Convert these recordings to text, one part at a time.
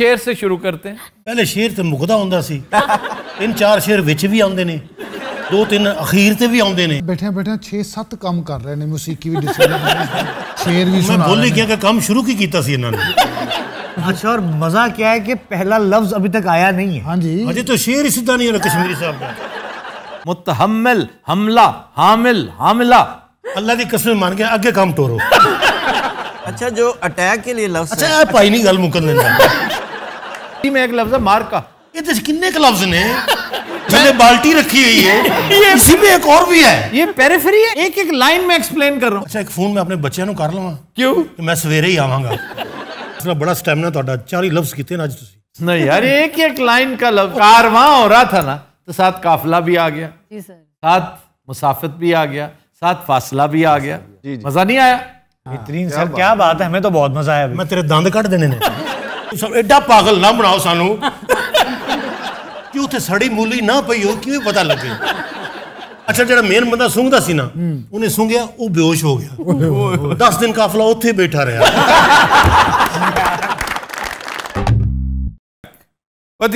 शेर से शुरू करते हैं पहले शेर तो मुकदा हों तीन चार शेर बिच भी आते हैं दो तीन अखीर से भी आते हैं बैठे बैठे छे सत्त काम कर रहे हैं ਮੂਸੀਕੀ भी शेर भी मैं ਸੁਣਾ ਮੈਂ ਬੋਲ ਹੀ ਗਿਆ ਕਿ ਕੰਮ अच्छा और मजा क्या है कि पहला लफ्ज अभी तक आया नहीं है हाँ जी अजय तो शेर ही सीधा नहीं है कश्मीरी साहब का मुतहमल हमला हामिल हामिला अल्लाह की कसम मान के आगे काम तोड़ो अच्छा जो अटैक के लिए लफ्ज अच्छा भाई नहीं गल मुकन लेना बाल्टी में एक लफ्ज है का ये तो कितने के लफ्ज ने मैंने बाल्टी रखी हुई है ये इसी में एक और भी है ये पेरिफेरी है एक एक लाइन में एक्सप्लेन कर रहा हूँ अच्छा एक फोन में अपने बच्चे नु कर लवा क्यों तो मैं सवेरे ही आवांगा इतना बड़ा स्टैमिना तोड़ा चार ही लफ्ज कितने आज तुसी नहीं यार एक एक लाइन का लफ्ज कारवां हो रहा था ना तो साथ काफिला भी आ गया जी सर साथ मुसाफत भी आ गया साथ फासला भी आ गया मजा नहीं आया बेहतरीन हाँ। सर क्या बात है हमें तो बहुत मजा आया मैं तेरे दांत काट देने ने ਤੁਸੀਂ ਐਡਾ ਪਾਗਲ ਨਾ ਬਣਾਓ ਸਾਨੂੰ ਕਿ ਉੱਥੇ ਸੜੀ ਮੂਲੀ ਨਾ ਪਈ ਹੋ ਕਿਵੇਂ ਪਤਾ ਲੱਗੇ ਅੱਛਾ ਜਿਹੜਾ ਮੇਨ ਬੰਦਾ ਸੁੰਘਦਾ ਸੀ ਨਾ ਉਹਨੇ ਸੁੰਘਿਆ ਉਹ ਬੇਹੋਸ਼ ਹੋ ਗਿਆ 10 ਦਿਨ ਕਾਫਲਾ ਉੱਥੇ ਬੈਠਾ ਰਿਹਾ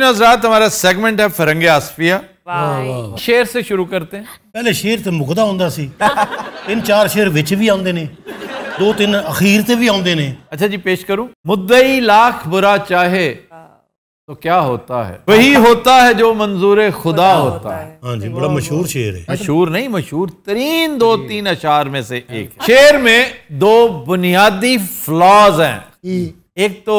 ਨਾ ਜ਼ਰਾ ਤੁਹਾਡਾ ਸੈਗਮੈਂਟ ਹੈ ਫਰੰਗੇ ਆਸਫੀਆ ਵਾਹ ਸ਼ੇਰ ਸੇ ਸ਼ੁਰੂ ਕਰਤੇ ਪਹਿਲੇ ਸ਼ੇਰ ਤੇ ਮੁਕਦਾ ਹੁੰਦਾ ਸੀ तीन ਚਾਰ ਸ਼ੇਰ ਵਿੱਚ ਵੀ ਆਉਂਦੇ ਨੇ दो तीन अखीर से भी आते ਨੇ अच्छा जी पेश करूं मुद्दई लाख बुरा चाहे तो क्या होता है वही होता है जो मंजूर खुदा होता है हाँ जी बड़ा मशहूर शेर है मशहूर नहीं मशहूर तरीन दो तीन अशार में से हाँ। एक शेर में दो बुनियादी फ्लॉज हैं एक तो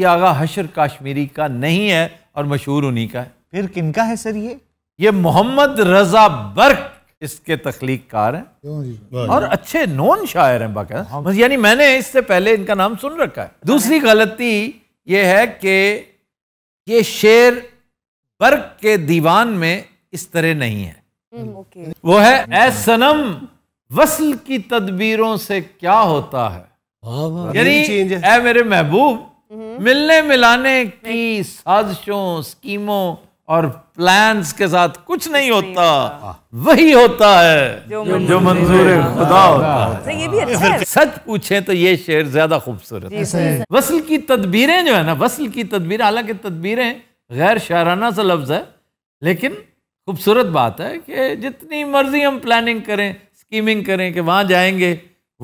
ये आगा हशर काश्मीरी का नहीं है और मशहूर उन्हीं का है फिर किनका है सर ये ये मोहम्मद रजा बर्क इसके तख्लीक कार हैं और अच्छे नॉन शायर हैं बाकी हाँ। बाकायदा यानी मैंने इससे पहले इनका नाम सुन रखा है दूसरी हाँ। गलती ये है कि ये शेर बर्क के दीवान में इस तरह नहीं है हम्म, वो है ए सनम वसल की तदबीरों से क्या होता है यानी मेरे महबूब हम्म। मिलने मिलाने की साजिशों स्कीमों और प्लान्स के साथ कुछ नहीं होता वही होता है जो मंजूर खुदा हाँ, होता हाँ। है ये भी अच्छा है सच पूछे तो ये शेर ज्यादा खूबसूरत है वसल की तदबीरें जो है ना वसल की तदबीर हालांकि तदबीरें गैर शाराना सा लफ्ज है लेकिन खूबसूरत बात है कि जितनी मर्जी हम प्लानिंग करें स्कीमिंग करें कि वहां जाएंगे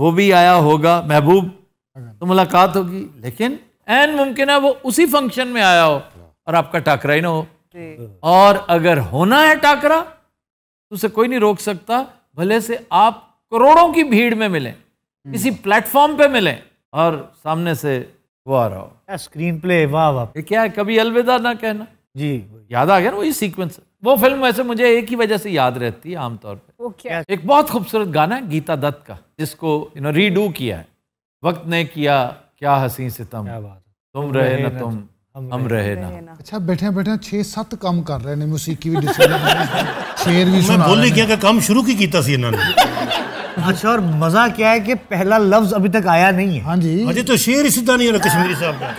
वो भी आया होगा महबूब तो मुलाकात होगी लेकिन एन मुमकिन है वो उसी फंक्शन में आया हो और आपका टकरा ही ना हो और अगर होना है टाकरा तो उसे कोई नहीं रोक सकता भले से आप करोड़ों की भीड़ में मिले हम्म। किसी प्लेटफॉर्म पे मिले और सामने से वो आ रहा हो स्क्रीन प्ले वाह वाह क्या है कभी अलविदा ना कहना जी याद आ गया ना वही सीक्वेंस वो फिल्म वैसे मुझे एक ही वजह से याद रहती है आमतौर पर एक बहुत खूबसूरत गाना है गीता दत्त का जिसको यू नो रीडू किया है वक्त ने किया क्या हसी सितम तुम रहे न तुम हम, रहे, ना अच्छा बैठे बैठे छे सत काम कर रहे ने मौसीकी भी शेर भी सुना बोली क्या का काम शुरू की कीता सी इन्होंने अच्छा और मजा क्या है कि पहला लफ्ज अभी तक आया नहीं है हाँ जी अजय तो शेर ही सीधा नहीं हो कश्मीरी साहब का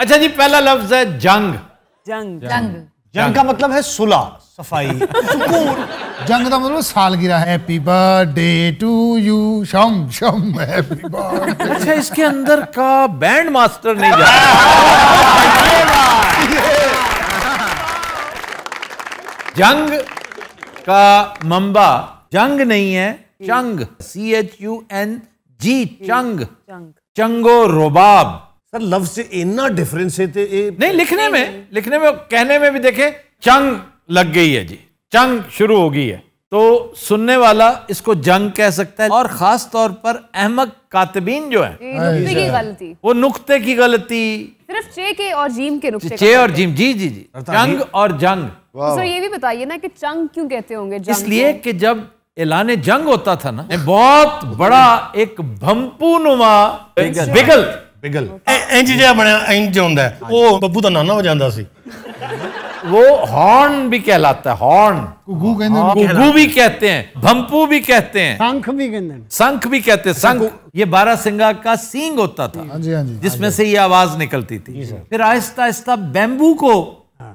अच्छा जी पहला लफ्ज है जंग जंग जंग जंग, जंग का मतलब है सुलह सफाई सुकून जंग का मतलब सालगिरह हैप्पी बर्थडे टू यू शम शम हैप्पी बर्थडे अच्छा इसके अंदर का बैंड मास्टर नहीं जा जंग का मंबा जंग नहीं है चंग C H U N G चंग चंगो रोबाब सर लफ्ज से इतना डिफरेंस है तो नहीं लिखने में लिखने में कहने में भी देखे चंग लग गई है जी जंग शुरू हो गई है तो सुनने वाला इसको जंग कह सकता है और ख़ास तौर पर अहमद कातबीन जो है नुक्ते की गलती वो नुकते की गलती सिर्फ चे के और जीम के नुकते चे और जीम जी जी जी जंग और जंग तो सर ये भी बताइए ना कि चंग क्यों कहते होंगे इसलिए कि जब ऐलान जंग होता था ना बहुत बड़ा एक भंपू नुमा बिगल बिगल ਇੰਜ ਜਿਹਾ ਬਣਿਆ ਇੰਜ ਹੁੰਦਾ ਉਹ ਬੱਬੂ ਦਾ ਨਾਨਾ ਹੋ वो हॉर्न भी कहलाता है हॉर्न कुगू कहते हैं हाँ। भी कहते हैं भंपू भी कहते हैं शंख भी कहते हैं शंख भी कहते हैं शंख ये बारह सिंगा का सींग होता था हाँ हाँ जिसमें से ये आवाज निकलती थी फिर आहिस्ता आहिस्ता बेम्बू को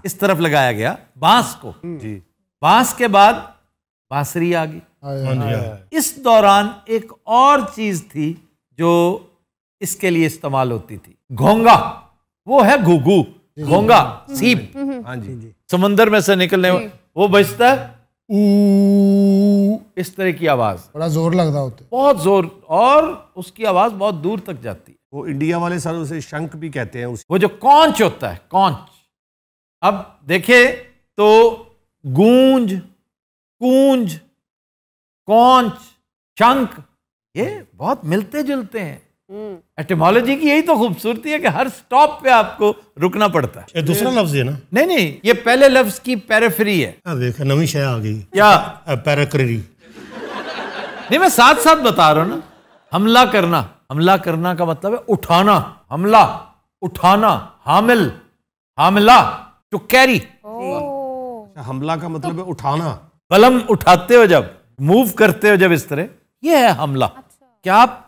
इस तरफ लगाया गया बांस को हम्म। बांस के बाद बांसुरी आ गई इस दौरान एक और चीज थी जो इसके लिए इस्तेमाल होती थी घोंगा वो है घुघू घोंगा हम्म। सीप हम्म, हम्म। हाँ जी समंदर में से निकलने वो बजता है इस तरह की आवाज बड़ा जोर लगता होता है बहुत जोर और उसकी आवाज बहुत दूर तक जाती है वो इंडिया वाले सर उसे शंख भी कहते हैं वो जो कौंच होता है कौंच अब देखे तो गूंज कूंज कौंच शंख ये बहुत मिलते जुलते हैं एटमोलॉजी हम्म। की यही तो खूबसूरती है कि हर स्टॉप पे आपको रुकना पड़ता है दूसरा लफ्ज है ना नहीं नहीं ये पहले लफ्ज की पैराफ्री है नवी शय आ गई क्या पैराक्री नहीं मैं साथ साथ बता रहा हूं ना हमला करना हमला करना का मतलब है उठाना हमला उठाना हामिल हामला टू कैरी हमला का मतलब है तो उठाना कलम उठाते हो जब मूव करते हो जब इस तरह यह है हमला अच्छा। क्या आप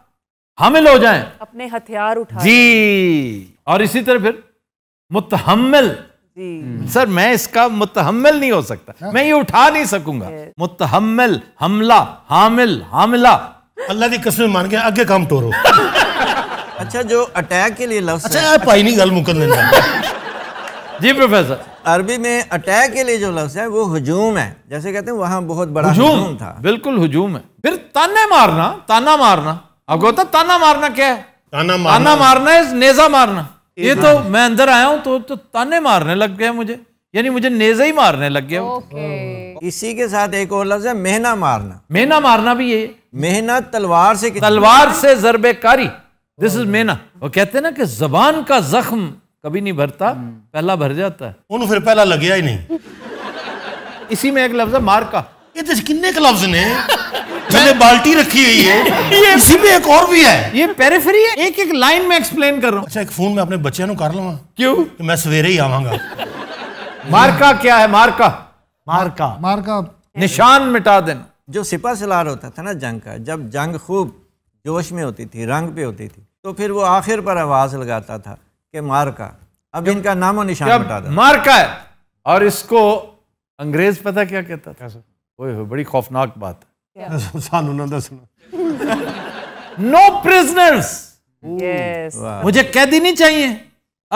हामिल हो जाएं अपने हथियार उठा जी और इसी तरह फिर मुतहमल हम्म। सर मैं इसका मुतहमल नहीं हो सकता ना? हाँ। मैं ये उठा नहीं सकूंगा मुतहमल हमला हामिल हामिला अल्लाह की कसम मान के आगे काम तोड़ो अच्छा जो अटैक के लिए लफ्ज अच्छा पाई नहीं गल मुकन जी प्रोफेसर अरबी में अटैक के लिए जो लफ्ज है वो हजूम है जैसे कहते हैं वहां बहुत बड़ा हजूम था बिल्कुल हजूम है फिर ताने मारना ताना मारना अब गौतम ताना मारना क्या है ताना मारना ताना मारना है नेजा मारना ये तो, तो मैं अंदर आया हूँ तो, तो ताने मारने लग गए मुझे यानी मुझे नेजा ही मारने लग गया हाँ। इसी के साथ एक और लफ्ज है मेहना मारना मेहना मारना भी ये मेहना तलवार से तलवार से जरबेकारी दिस इज हाँ। मेहना वो कहते हैं ना कि जबान का जख्म कभी नहीं भरता हाँ। पहला भर जाता है उन्हें फिर पहला लग गया ही नहीं इसी में एक लफ्ज है मार का ये तो किन्ने के लफ्ज ने मैंने बाल्टी रखी हुई है ये इसी में एक और भी है ये पेरिफेरी है एक एक लाइन में एक्सप्लेन कर रहा हूँ अच्छा एक फोन में अपने बच्चे नु कर लवा क्यों तो मैं सवेरे ही आवांगा मार्का क्या है मार्का मार्का मार्का निशान मिटा देना जो सिपा सलार होता था ना जंग का जब जंग खूब जोश में होती थी रंग पे होती थी तो फिर वो आखिर पर आवाज लगाता था कि मार्का अब इनका नामो निशान मिटा दो मार्का है और इसको अंग्रेज पता क्या कहता था ओए बड़ी खौफनाक बात ਸਾਨੂੰ नो प्रिजनर्स मुझे कैदी नहीं चाहिए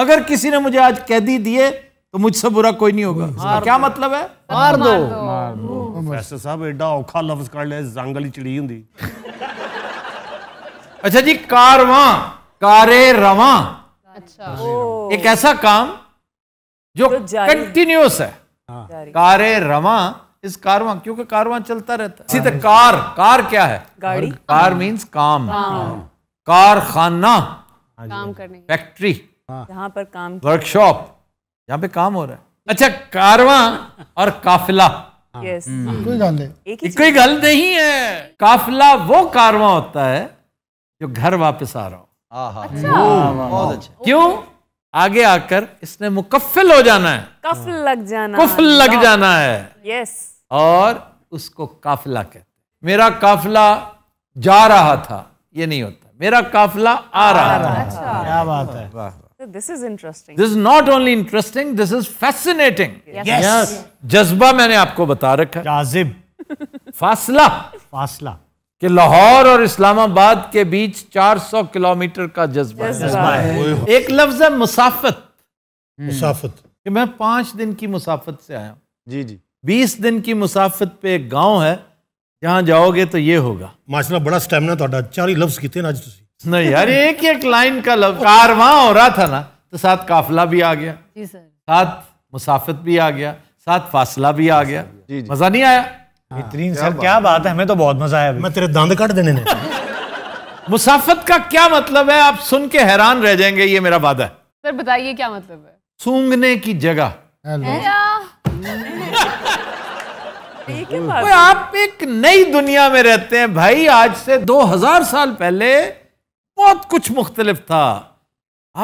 अगर किसी ने मुझे आज कैदी दिए तो मुझसे बुरा कोई नहीं होगा क्या मतलब है मार दो साहब एडा औखा लफ्ज कर ले जंगल चिड़ी हुंदी अच्छा जी कारवां कारे रवां अच्छा एक ऐसा काम जो कंटिन्यूस है हाँ। कारे रवा इस कारवां क्योंकि कारवां चलता रहता है कार कार क्या है गाड़ी कार मींस काम कारखाना हाँ काम करने फैक्ट्री हाँ। यहाँ पर काम वर्कशॉप यहाँ पे काम हो रहा है अच्छा कारवां और काफिला यस हाँ। हम्म। एक गल नहीं है काफिला वो कारवां होता है जो घर वापस आ रहा हो अच्छा। अच्छा। क्यों आगे आकर इसने मुकफिल हो जाना है कफ लग जाना कफल लग जाना है यस और उसको काफिला कहते हैं मेरा काफिला जा रहा था ये नहीं होता मेरा काफिला आ रहा है अच्छा। क्या बात है this is interesting this is not only interesting this is fascinating जज्बा मैंने आपको बता रखा जाजिब फासला फासला कि लाहौर और इस्लामाबाद के बीच 400 किलोमीटर का जज्बा है है एक लफ्ज है मुसाफत मुसाफत कि मैं पांच दिन की मुसाफत से आया हूं जी जी 20 दिन की मुसाफत पे एक گاؤں है ਜਹਾਂ जाओगे तो ये होगा माशाल्लाह बड़ा स्टैमिना तो चार ही लफ्ज कितने ਨਾ ਅੱਜ ਤੁਸੀਂ ਨਹੀਂ एक ਇੱਕ ਇੱਕ ਲਾਈਨ का ਲਫ਼ਜ਼ कारवां हो रहा था ना तो साथ काफिला भी आ गया जी सर साथ मुसाफत भी आ गया साथ फासला भी आ गया जी जी। मजा नहीं आया बेहतरीन हाँ। सर क्या बात है हमें तो बहुत मजा आया मैं तेरे दांत काट देने मुसाफत का क्या मतलब है आप सुन के हैरान रह जाएंगे ये मेरा वादा है सर बताइए क्या मतलब है सूंघने की जगह ओए आप एक नई दुनिया में रहते हैं भाई आज से 2000 साल पहले बहुत कुछ मुख्तलिफ था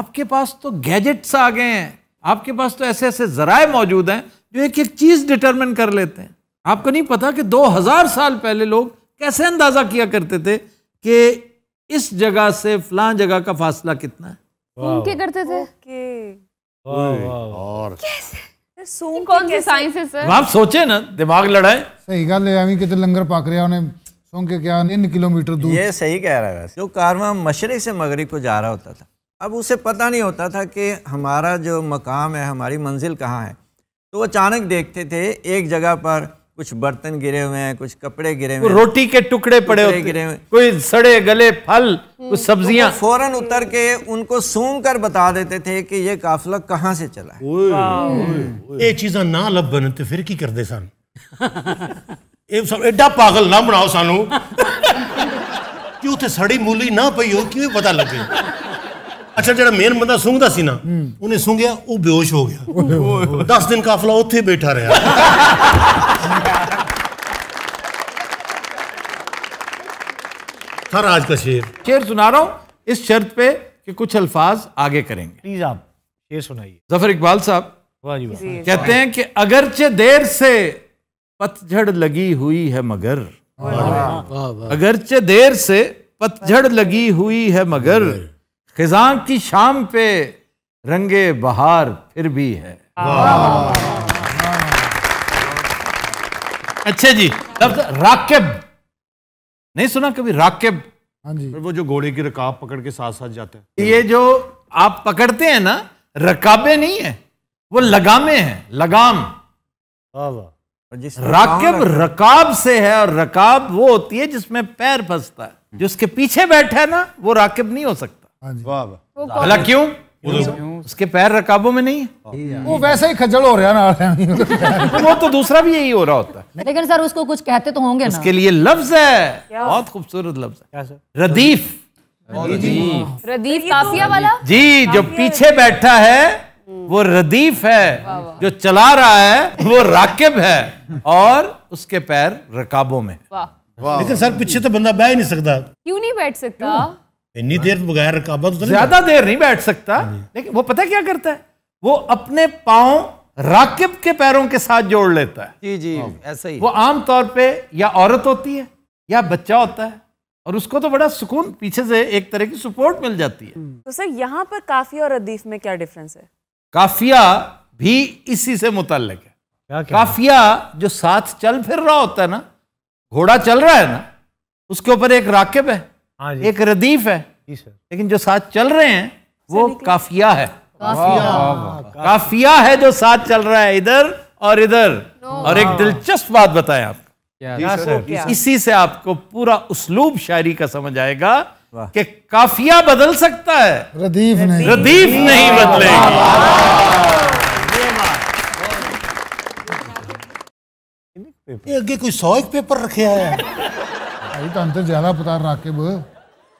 आपके पास तो गैजेट्स आ गए हैं आपके पास तो ऐसे ऐसे जराए मौजूद हैं जो एक एक चीज़ डिटरमिन कर लेते हैं आपको नहीं पता कि 2000 साल पहले लोग कैसे अंदाज़ा किया करते थे कि इस जगह से फला जगह का फासला कितना है घूम वाँ वाँ वाँ। और कैसे आप सोचे ना दिमाग लड़ाए सही गल कितने लंगर ਕਿਤੇ रहा उन्हें ਰਿਹਾ के क्या तीन किलोमीटर दूर ये सही कह रहा है जो कारवा मशरक से मगरब को जा रहा होता था अब उसे पता नहीं होता था कि हमारा जो मकाम है हमारी मंजिल कहाँ है तो वो अचानक देखते थे एक जगह पर कुछ बर्तन गिरे हुए हैं कुछ कपड़े गिरे हुए रोटी के टुकड़े पड़े हुए गिरे हुए कोई सड़े गले फल हम्म। कुछ सब्जियां तो फौरन उतर के उनको सूंघ कर बता देते थे कि ये काफिला कहाँ से चला है ये चीज़ां ना लभन तो फिर की करते सन एडा पागल ना बनाओ सानू कि उत्थे सड़ी मूली ना पई हो क्यों पता लगे अच्छा जरा मेन बंदा सूंघता सी ना हम्म। उन्हें सूंघया वो बेहोश हो गया दस दिन काफिला उत्थे बैठा रहा सर आज का शेर शेर सुना रहा हूं इस शर्त पे कि कुछ अल्फाज आगे करेंगे प्लीज आप शेर सुनाइए जफर इकबाल साहब कहते हैं कि अगरचे देर से पतझड़ लगी हुई है मगर अगरचे देर से पतझड़ लगी हुई है मगर खिजां की शाम पे रंगे बहार फिर भी है अच्छा जी लफ्ज तो नहीं सुना कभी राकेब हाँ जी वो जो घोड़े की रकाब पकड़ के साथ साथ जाते हैं ये जो आप पकड़ते हैं ना रकाबे नहीं है वो लगामे हैं लगाम राकेब रकाब से है और रकाब वो होती है जिसमें पैर फंसता है जो उसके पीछे बैठा है ना वो राकेब नहीं हो सकता हाँ भला तो- क्यों उसके पैर रकाबों में नहीं है वो वैसे ही खजल हो रहा ना वो तो दूसरा भी यही हो रहा होता लेकिन सर उसको कुछ कहते तो होंगे उसके लिए लफ्ज है बहुत खूबसूरत लफ्ज है रदीफ रदीफ काफिया तो वाला जी जो पीछे बैठा है वो रदीफ है जो चला रहा है वो राकेब है और उसके पैर रकाबों में लेकिन सर पीछे तो बंदा बैठ नहीं सकता क्यों नहीं बैठ सकता इतनी देर तो बगैर रकाबा तो, तो ज्यादा देर नहीं बैठ सकता लेकिन वो पता क्या करता है वो अपने पाओ राकिब के पैरों के साथ जोड़ लेता है जी जी हाँ। ऐसा ही वो आमतौर पे या औरत होती है या बच्चा होता है और उसको तो बड़ा सुकून पीछे से एक तरह की सपोर्ट मिल जाती है हम्म। तो सर यहाँ पर काफिया और रदीफ में क्या डिफरेंस है काफिया भी इसी से मुतल है काफिया जो साथ चल फिर रहा होता है ना घोड़ा चल रहा है ना उसके ऊपर एक राकिब है हाँ एक रदीफ है लेकिन जो साथ चल रहे हैं वो काफिया है काफिया काफिया है जो साथ चल रहा है इधर और इधर और एक हाँ। दिलचस्प बात बताएं आप इसी से आपको पूरा उसलूब शायरी का समझ आएगा कि काफिया बदल सकता है रदीफ नहीं रदीफ नहीं बदले ये कोई सौ एक पेपर रखे आया तो अंतर ज्यादा पता राकेब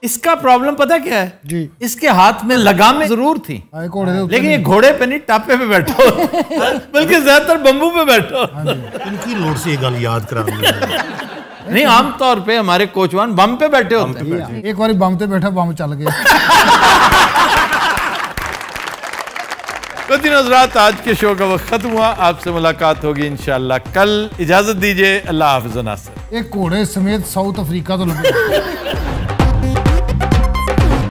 इसका प्रॉब्लम पता क्या है जी इसके हाथ में लगाम हाँ, जरूर हाँ, थी हाँ, लेकिन ये घोड़े पे नहीं टापे पे बैठो बल्कि ज्यादातर बंबू पे बैठो इनकी लोड से गल याद करा नहीं आमतौर पे हमारे कोचवान बम पे बैठे होते हैं एक बार बम पे बैठा बम चल गया तो दिन हजरात आज के शो का वक्त खत्म हुआ आपसे मुलाकात होगी इनशाला कल इजाजत दीजिए अल्लाह हाफिज नासर एक घोड़े समेत साउथ अफ्रीका तो लगे